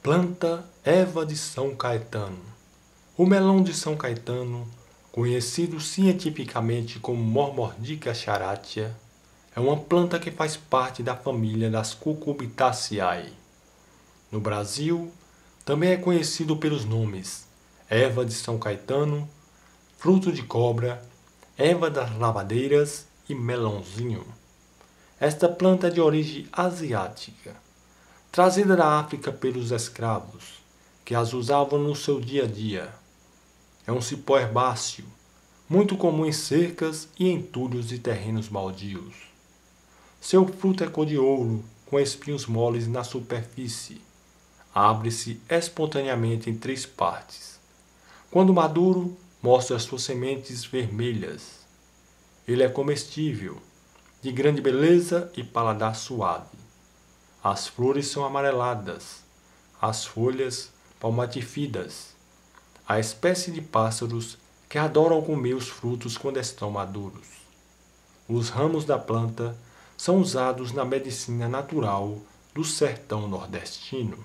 Planta Eva de São Caetano. O melão de São Caetano, conhecido cientificamente como Mormordica charatia, é uma planta que faz parte da família das Cucurbitaceae. No Brasil, também é conhecido pelos nomes Eva de São Caetano, Fruto de Cobra, Eva das Lavadeiras e Melãozinho. Esta planta é de origem asiática trazida da África pelos escravos, que as usavam no seu dia a dia. É um cipó herbáceo, muito comum em cercas e entulhos de terrenos baldios. Seu fruto é cor de ouro, com espinhos moles na superfície. Abre-se espontaneamente em três partes. Quando maduro, mostra suas sementes vermelhas. Ele é comestível, de grande beleza e paladar suave. As flores são amareladas, as folhas palmatifidas. A espécie de pássaros que adoram comer os frutos quando estão maduros. Os ramos da planta são usados na medicina natural do sertão nordestino.